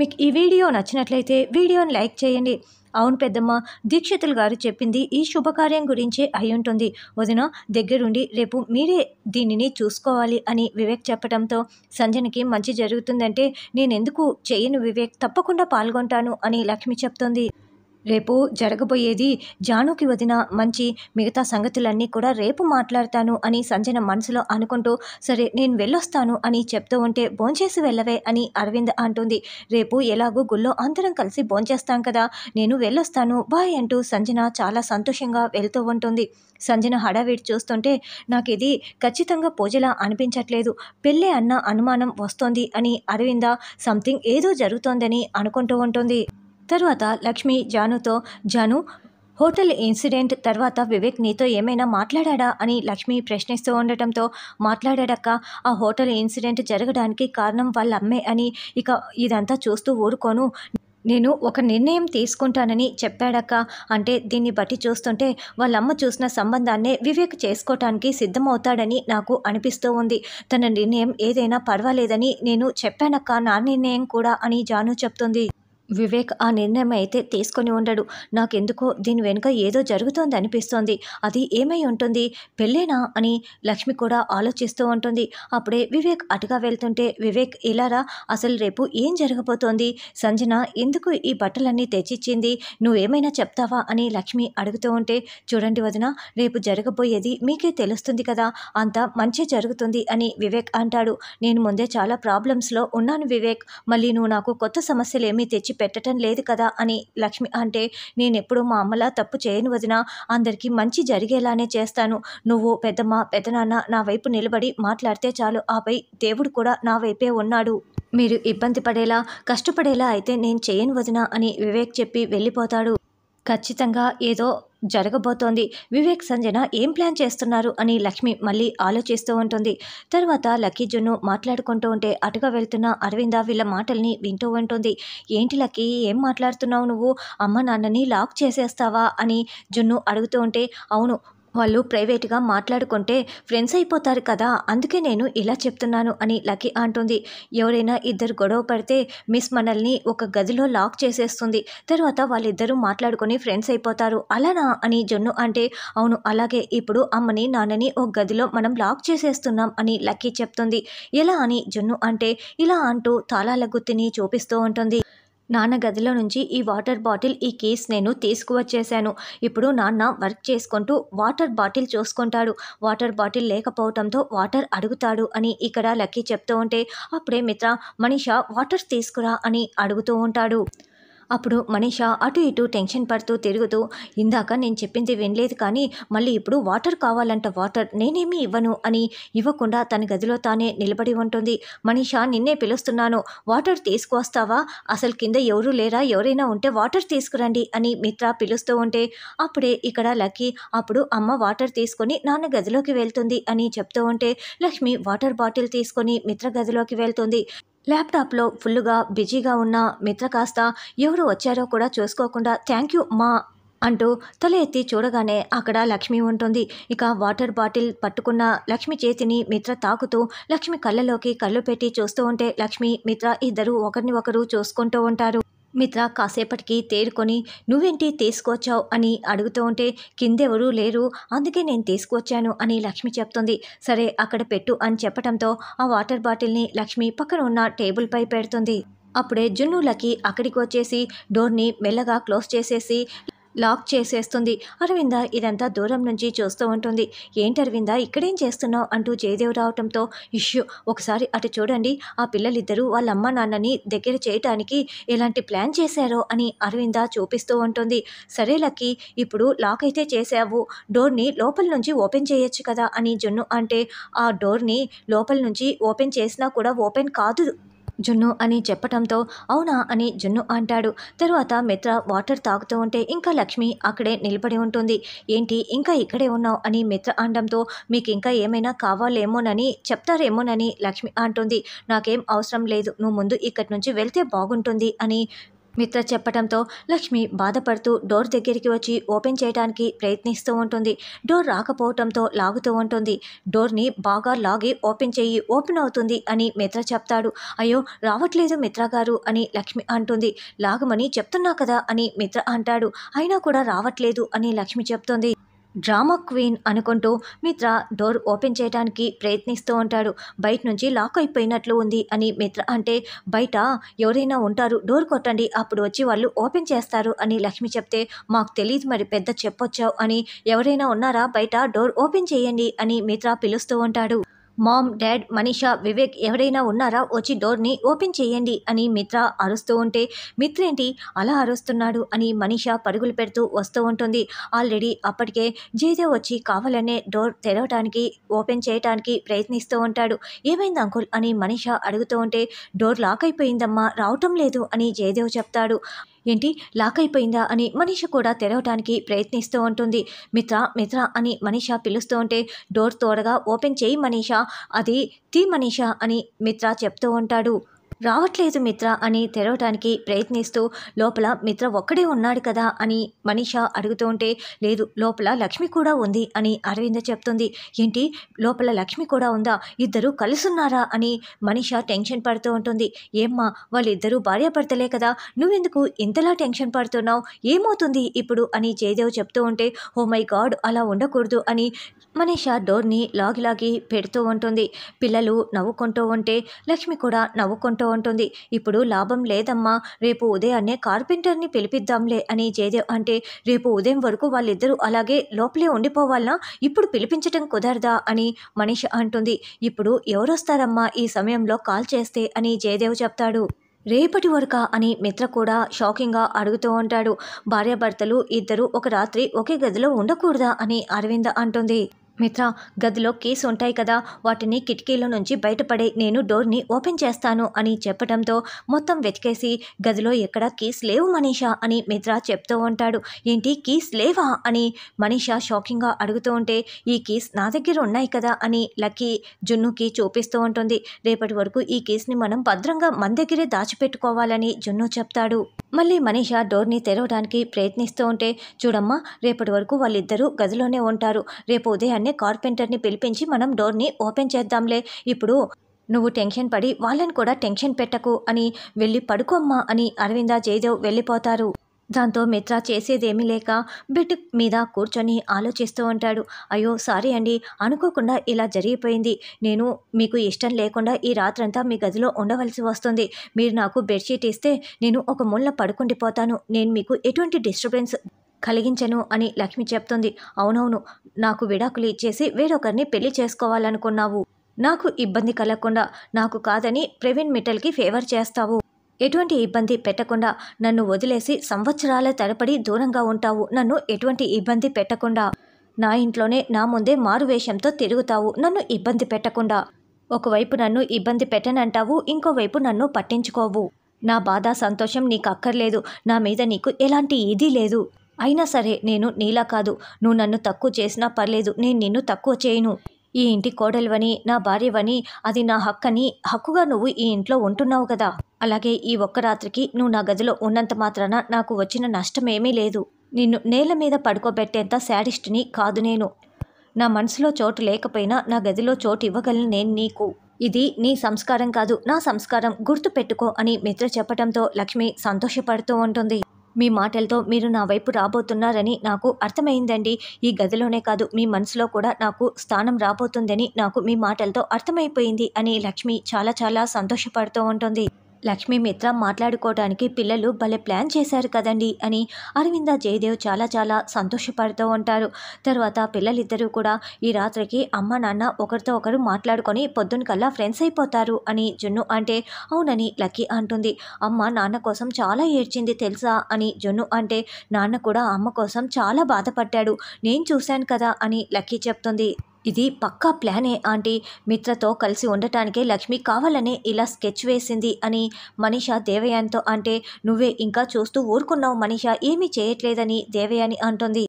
మీకు ఈ వీడియో నచ్చినట్లయితే వీడియోని లైక్ చేయండి అవును పెద్దమ్మ దీక్షితులు గారు చెప్పింది ఈ శుభకార్యం గురించే ఉంటుంది వదిన దగ్గరుండి రేపు మీరే దీనిని చూసుకోవాలి అని వివేక్ చెప్పడంతో సంజనకి మంచి జరుగుతుందంటే నేనెందుకు చేయను వివేక్ తప్పకుండా పాల్గొంటాను అని లక్ష్మి చెప్తోంది రేపు జరగబోయేది జానుకి వదిన మంచి మిగతా సంగతులన్నీ కూడా రేపు మాట్లాడతాను అని సంజన మనసులో అనుకుంటూ సరే నేను వెళ్ళొస్తాను అని చెప్తూ ఉంటే భోంచేసి వెళ్ళవే అని అరవింద్ అంటుంది రేపు ఎలాగూ గుళ్ళో అందరం కలిసి భోంచేస్తాం కదా నేను వెళ్ళొస్తాను బాయ్ అంటూ సంజన చాలా సంతోషంగా వెళ్తూ ఉంటుంది సంజన హడావిడి చూస్తుంటే నాకు ఇది ఖచ్చితంగా పూజలా అనిపించట్లేదు పెళ్ళి అన్న అనుమానం వస్తోంది అని అరవింద సంథింగ్ ఏదో జరుగుతోందని అనుకుంటూ ఉంటుంది తరువాత లక్ష్మి జానుతో జాను హోటల్ ఇన్సిడెంట్ తర్వాత వివేక్ నీతో ఏమైనా మాట్లాడా అని లక్ష్మి ప్రశ్నిస్తూ ఉండటంతో మాట్లాడాడక్క ఆ హోటల్ ఇన్సిడెంట్ జరగడానికి కారణం వాళ్ళ అమ్మే అని ఇక ఇదంతా చూస్తూ ఊరుకోను నేను ఒక నిర్ణయం తీసుకుంటానని చెప్పాడక్క అంటే దీన్ని బట్టి చూస్తుంటే వాళ్ళమ్మ చూసిన సంబంధాన్నే వివేక్ చేసుకోవటానికి సిద్ధమవుతాడని నాకు అనిపిస్తూ ఉంది తన నిర్ణయం ఏదైనా పర్వాలేదని నేను చెప్పానక్క నా నిర్ణయం కూడా అని జాను చెప్తుంది వివేక్ ఆ నిర్ణయం అయితే తీసుకొని ఉండడు నాకెందుకో దీని వెనుక ఏదో జరుగుతోంది అనిపిస్తోంది అది ఏమై ఉంటుంది పెళ్ళేనా అని లక్ష్మి కూడా ఆలోచిస్తూ ఉంటుంది అప్పుడే వివేక్ అటుగా వెళ్తుంటే వివేక్ ఇలారా అసలు రేపు ఏం జరగబోతోంది సంజన ఎందుకు ఈ బట్టలన్నీ తెచ్చిచ్చింది నువ్వేమైనా చెప్తావా అని లక్ష్మి అడుగుతూ ఉంటే చూడండి వదిన రేపు జరగబోయేది మీకే తెలుస్తుంది కదా అంత మంచి జరుగుతుంది అని వివేక్ అంటాడు నేను ముందే చాలా ప్రాబ్లమ్స్లో ఉన్నాను వివేక్ మళ్ళీ నువ్వు నాకు కొత్త సమస్యలు ఏమీ తెచ్చి పెట్టడం లేదు కదా అని లక్ష్మి అంటే నేను ఎప్పుడు మా అమ్మలా తప్పు చేయను వదిన అందరికీ మంచి జరిగేలానే చేస్తాను నువ్వు పెద్దమ్మ పెద్దనాన్న నా వైపు నిలబడి మాట్లాడితే చాలు ఆపై దేవుడు కూడా నా వైపే ఉన్నాడు మీరు ఇబ్బంది పడేలా కష్టపడేలా అయితే నేను చేయను వదిన అని వివేక్ చెప్పి వెళ్ళిపోతాడు ఖచ్చితంగా ఏదో జరగబోతోంది వివేక్ సంజన ఏం ప్లాన్ చేస్తున్నారు అని లక్ష్మి మళ్ళీ ఆలోచిస్తూ ఉంటుంది తర్వాత లక్కీ జున్ను మాట్లాడుకుంటూ ఉంటే అటుగా వెళ్తున్న అరవింద వీళ్ళ మాటల్ని వింటూ ఉంటుంది ఏంటి లక్కీ ఏం మాట్లాడుతున్నావు నువ్వు అమ్మ నాన్నని లాక్ చేసేస్తావా అని జున్ను అడుగుతూ ఉంటే అవును వాళ్ళు ప్రైవేట్గా మాట్లాడుకుంటే ఫ్రెండ్స్ అయిపోతారు కదా అందుకే నేను ఇలా చెప్తున్నాను అని లక్కీ అంటుంది ఎవరైనా ఇద్దరు గొడవ పడితే మిస్ మనల్ని ఒక గదిలో లాక్ చేసేస్తుంది తర్వాత వాళ్ళిద్దరూ మాట్లాడుకొని ఫ్రెండ్స్ అయిపోతారు అలానా అని జొన్ను అంటే అవును అలాగే ఇప్పుడు అమ్మని నాన్నని ఒక గదిలో మనం లాక్ చేసేస్తున్నాం అని లక్కీ చెప్తుంది ఎలా అని జొన్ను అంటే ఇలా అంటూ తాళాల గుత్తిని చూపిస్తూ ఉంటుంది నాన్న గదిలో నుంచి ఈ వాటర్ బాటిల్ ఈ కేస్ నేను తీసుకువచ్చేసాను ఇప్పుడు నాన్న వర్క్ చేసుకుంటూ వాటర్ బాటిల్ చూసుకుంటాడు వాటర్ బాటిల్ లేకపోవడంతో వాటర్ అడుగుతాడు అని ఇక్కడ లక్కీ చెప్తూ ఉంటే అప్పుడే మిత్ర మనిషా వాటర్ తీసుకురా అని అడుగుతూ ఉంటాడు అప్పుడు మనీష అటు ఇటు టెన్షన్ పడుతూ తిరుగుతూ ఇందాక నేను చెప్పింది వినలేదు కానీ మళ్ళీ ఇప్పుడు వాటర్ కావాలంట వాటర్ నేనేమి ఇవ్వను అని ఇవ్వకుండా తన గదిలో తానే నిలబడి ఉంటుంది మనీష నిన్నే పిలుస్తున్నాను వాటర్ తీసుకువస్తావా అసలు కింద ఎవరు లేరా ఎవరైనా ఉంటే వాటర్ తీసుకురండి అని మిత్ర పిలుస్తూ ఉంటే అప్పుడే ఇక్కడ లక్కి అప్పుడు అమ్మ వాటర్ తీసుకొని నాన్న గదిలోకి వెళ్తుంది అని చెప్తూ ఉంటే లక్ష్మి వాటర్ బాటిల్ తీసుకొని మిత్ర గదిలోకి వెళ్తుంది ల్యాప్టాప్లో ఫుల్గా బిజీగా ఉన్న మిత్ర కాస్త ఎవరు వచ్చారో కూడా చూసుకోకుండా థ్యాంక్ యూ మా అంటూ తల ఎత్తి చూడగానే అక్కడ లక్ష్మి ఉంటుంది ఇక వాటర్ బాటిల్ పట్టుకున్న లక్ష్మి చేతిని మిత్ర తాకుతూ లక్ష్మి కళ్ళలోకి కళ్ళు పెట్టి చూస్తూ ఉంటే లక్ష్మి మిత్ర ఇద్దరు ఒకరిని ఒకరు చూసుకుంటూ ఉంటారు మిత్ర కాసేపటికి తేరుకొని నువ్వేంటి తీసుకువచ్చావు అని అడుగుతూ ఉంటే కిందెవరూ లేరు అందుకే నేను తీసుకువచ్చాను అని లక్ష్మి చెప్తుంది సరే అక్కడ పెట్టు అని చెప్పడంతో ఆ వాటర్ బాటిల్ని లక్ష్మి పక్కన ఉన్న టేబుల్పై పెడుతుంది అప్పుడే జున్నులకి అక్కడికి వచ్చేసి డోర్ని మెల్లగా క్లోజ్ చేసేసి లాక్ చేసేస్తుంది అరవింద ఇదంతా దూరం నుంచి చూస్తూ ఉంటుంది ఏంటి అరవింద ఇక్కడేం చేస్తున్నావు అంటూ జయదేవ్ రావటంతో ఇష్యూ ఒకసారి అటు చూడండి ఆ పిల్లలిద్దరూ వాళ్ళ అమ్మ నాన్నని దగ్గర చేయటానికి ఎలాంటి ప్లాన్ చేశారో అని అరవింద చూపిస్తూ ఉంటుంది సరే లక్కి ఇప్పుడు లాక్ అయితే చేసావు డోర్ని లోపల నుంచి ఓపెన్ చేయొచ్చు కదా అని జున్ను అంటే ఆ డోర్ని లోపల నుంచి ఓపెన్ చేసినా కూడా ఓపెన్ కాదు జున్ను అని చెప్పటంతో అవునా అని జున్ను అంటాడు తరువాత మిత్ర వాటర్ తాగుతూ ఉంటే ఇంకా లక్ష్మి అక్కడే నిలబడి ఉంటుంది ఏంటి ఇంకా ఇక్కడే ఉన్నావు అని మిత్ర అనడంతో మీకు ఇంకా ఏమైనా కావాలేమోనని చెప్తారేమోనని లక్ష్మి అంటుంది నాకేం అవసరం లేదు నువ్వు ముందు ఇక్కడి నుంచి వెళ్తే బాగుంటుంది అని మిత్ర చెప్పడంతో లక్ష్మి బాధపడుతూ డోర్ దగ్గరికి వచ్చి ఓపెన్ చేయడానికి ప్రయత్నిస్తూ ఉంటుంది డోర్ రాకపోవడంతో లాగుతూ ఉంటుంది డోర్ని బాగా లాగి ఓపెన్ చేయి ఓపెన్ అవుతుంది అని మిత్ర చెప్తాడు అయ్యో రావట్లేదు మిత్ర గారు అని లక్ష్మి అంటుంది లాగమని చెప్తున్నా కదా అని మిత్ర అంటాడు అయినా కూడా రావట్లేదు అని లక్ష్మి చెప్తుంది డ్రామా క్వీన్ అనుకుంటూ మిత్ర డోర్ ఓపెన్ చేయడానికి ప్రయత్నిస్తూ ఉంటాడు బయట నుంచి లాక్ అయిపోయినట్లు ఉంది అని మిత్ర అంటే బయట ఎవరైనా ఉంటారు డోర్ కొట్టండి అప్పుడు వచ్చి వాళ్ళు ఓపెన్ చేస్తారు అని లక్ష్మి చెప్తే మాకు తెలియదు మరి పెద్ద చెప్పొచ్చావు అని ఎవరైనా ఉన్నారా బయట డోర్ ఓపెన్ చేయండి అని మిత్ర పిలుస్తూ ఉంటాడు మామ్ డాడ్ మనీషా వివేక్ ఎవరైనా ఉన్నారా వచ్చి డోర్ని ఓపెన్ చేయండి అని మిత్ర అరుస్తూ ఉంటే మిత్రేంటి అలా అరుస్తున్నాడు అని మనీషా పరుగులు పెడుతూ వస్తూ ఉంటుంది ఆల్రెడీ అప్పటికే జయదేవ్ వచ్చి కావాలనే డోర్ తెరవటానికి ఓపెన్ చేయటానికి ప్రయత్నిస్తూ ఉంటాడు ఏమైంది అంకుల్ అని మనీషా అడుగుతూ ఉంటే డోర్ లాక్ అయిపోయిందమ్మా రావటం లేదు అని జయదేవ్ చెప్తాడు ఏంటి లాక్ అయిపోయిందా అని మనీష కూడా తెరవడానికి ప్రయత్నిస్తూ ఉంటుంది మిత్ర మిత్ర అని మనీష పిలుస్తూ ఉంటే డోర్ తోడగా ఓపెన్ చేయి మనీష అది తీ మనీష అని మిత్ర చెప్తూ ఉంటాడు రావట్లేదు మిత్ర అని తెరవటానికి ప్రయత్నిస్తూ లోపల మిత్ర ఒక్కడే ఉన్నాడు కదా అని మనీష అడుగుతూ ఉంటే లేదు లోపల లక్ష్మి కూడా ఉంది అని అరవింద చెప్తుంది ఏంటి లోపల లక్ష్మి కూడా ఉందా ఇద్దరు కలుసున్నారా అని మనీష టెన్షన్ పడుతూ ఉంటుంది ఏమ్మా వాళ్ళిద్దరూ భార్యాభర్తలే కదా నువ్వెందుకు ఇంతలా టెన్షన్ పడుతున్నావు ఏమవుతుంది ఇప్పుడు అని జయదేవ్ చెప్తూ ఉంటే ఓ మై గాడ్ అలా ఉండకూడదు అని మనీష డోర్ని లాగి లాగి పెడుతూ ఉంటుంది పిల్లలు నవ్వుకుంటూ ఉంటే లక్ష్మి కూడా నవ్వుకుంటూ ఉంటుంది ఇప్పుడు లాభం లేదమ్మా రేపు ఉదయాన్నే కార్పెంటర్ని పిలిపిద్దాంలే అని జయదేవ్ అంటే రేపు ఉదయం వరకు వాళ్ళిద్దరూ అలాగే లోపలే ఉండిపోవాలనా ఇప్పుడు పిలిపించటం కుదరదా అని మనిష అంటుంది ఇప్పుడు ఎవరొస్తారమ్మా ఈ సమయంలో కాల్ చేస్తే అని జయదేవ్ చెప్తాడు రేపటి వరక అని మిత్ర కూడా షాకింగ్గా అడుగుతూ ఉంటాడు భార్యాభర్తలు ఇద్దరు ఒక రాత్రి ఒకే గదిలో ఉండకూడదా అని అరవింద అంటుంది మిత్ర గదిలో కీస్ ఉంటాయి కదా వాటిని కిటికీల నుంచి బయటపడే నేను డోర్ని ఓపెన్ చేస్తాను అని చెప్పడంతో మొత్తం వెతికేసి గదిలో ఎక్కడ కీస్ లేవు మనీషా అని మిత్ర చెప్తూ ఉంటాడు ఏంటి కీస్ లేవా అని మనీషా షాకింగ్గా అడుగుతూ ఉంటే ఈ కీస్ నా దగ్గర ఉన్నాయి కదా అని లక్కీ జున్నుకి చూపిస్తూ ఉంటుంది రేపటి వరకు ఈ కేసుని మనం భద్రంగా మన దగ్గరే దాచిపెట్టుకోవాలని జున్ను చెప్తాడు మళ్ళీ మనీష డోర్ని తెరవడానికి ప్రయత్నిస్తూ ఉంటే చూడమ్మా రేపటి వరకు వాళ్ళిద్దరూ గదిలోనే ఉంటారు రేపు ఉదయాన్నే కార్పెంటర్ని పిలిపించి మనం డోర్ని ఓపెన్ చేద్దాంలే ఇప్పుడు నువ్వు టెన్షన్ పడి వాళ్ళని కూడా టెన్షన్ పెట్టకు అని వెళ్ళి పడుకోమ్మా అని అరవింద జయదేవ్ వెళ్ళిపోతారు దాంతో మిత్రా చేసేదేమీ లేక బెడ్ మీద కూర్చొని ఆలోచిస్తూ ఉంటాడు అయ్యో సారీ అండి అనుకోకుండా ఇలా జరిగిపోయింది నేను మీకు ఇష్టం లేకుండా ఈ రాత్రంతా మీ గదిలో ఉండవలసి వస్తుంది మీరు నాకు బెడ్షీట్ ఇస్తే నేను ఒక ముళ్ళ పడుకుండిపోతాను నేను మీకు ఎటువంటి డిస్టర్బెన్స్ కలిగించను అని లక్ష్మి చెప్తుంది అవునవును నాకు విడాకులు ఇచ్చేసి వేరొకరిని పెళ్లి చేసుకోవాలనుకున్నావు నాకు ఇబ్బంది కలగకుండా నాకు కాదని ప్రవీణ్ మిఠల్కి ఫేవర్ చేస్తావు ఎటువంటి ఇబ్బంది పెట్టకుండా నన్ను వదిలేసి సంవత్సరాల తరపడి దూరంగా ఉంటావు నన్ను ఎటువంటి ఇబ్బంది పెట్టకుండా నా ఇంట్లోనే నా ముందే మారువేషంతో తిరుగుతావు నన్ను ఇబ్బంది పెట్టకుండా ఒకవైపు నన్ను ఇబ్బంది పెట్టనంటావు ఇంకోవైపు నన్ను పట్టించుకోవు నా బాధ సంతోషం నీకు అక్కర్లేదు నా మీద నీకు ఎలాంటి ఇది లేదు అయినా సరే నేను నీలా కాదు నువ్వు నన్ను తక్కువ చేసినా పర్లేదు నేను నిన్ను తక్కువ చేయను ఈ ఇంటి కోడలివని నా భార్యవని అది నా హక్కని హక్కుగా నువ్వు ఈ ఇంట్లో ఉంటున్నావు కదా అలాగే ఈ ఒక్క రాత్రికి నువ్వు నా గదిలో ఉన్నంత మాత్రాన నాకు వచ్చిన నష్టమేమీ లేదు నిన్ను నేల మీద పడుకోబెట్టేంత శాడిస్ట్ని కాదు నేను నా మనసులో చోటు లేకపోయినా నా గదిలో చోటు ఇవ్వగలను నేను నీకు ఇది నీ సంస్కారం కాదు నా సంస్కారం గుర్తు పెట్టుకో అని మిత్ర చెప్పడంతో లక్ష్మి సంతోషపడుతూ ఉంటుంది మీ మాటలతో మీరు నా వైపు రాబోతున్నారని నాకు అర్థమైందండి ఈ గదిలోనే కాదు మీ మనసులో కూడా నాకు స్థానం రాబోతుందని నాకు మీ మాటలతో అర్థమైపోయింది అని లక్ష్మి చాలా చాలా సంతోషపడుతూ ఉంటుంది లక్ష్మీ మిత్ర మాట్లాడుకోవడానికి పిల్లలు భలే ప్లాన్ చేశారు కదండి అని అరవింద జయదేవ్ చాలా చాలా సంతోషపడుతూ ఉంటారు తర్వాత పిల్లలిద్దరూ కూడా ఈ రాత్రికి అమ్మ నాన్న ఒకరితో ఒకరు మాట్లాడుకొని పొద్దున కల్లా ఫ్రెండ్స్ అయిపోతారు అని జున్ను అంటే అవునని లక్కీ అంటుంది అమ్మ నాన్న కోసం చాలా ఏడ్చింది తెలుసా అని జున్ను అంటే నాన్న కూడా అమ్మ కోసం చాలా బాధపడ్డాడు నేను చూశాను కదా అని లక్కీ చెప్తుంది ఇది పక్కా ప్లానే ఆంటీ మిత్రతో కలిసి ఉండటానికే లక్ష్మి కావాలనే ఇలా స్కెచ్ వేసింది అని మనీష దేవయానితో అంటే నువ్వే ఇంకా చూస్తూ ఊరుకున్నావు మనీష ఏమీ చేయట్లేదని దేవయాని అంటుంది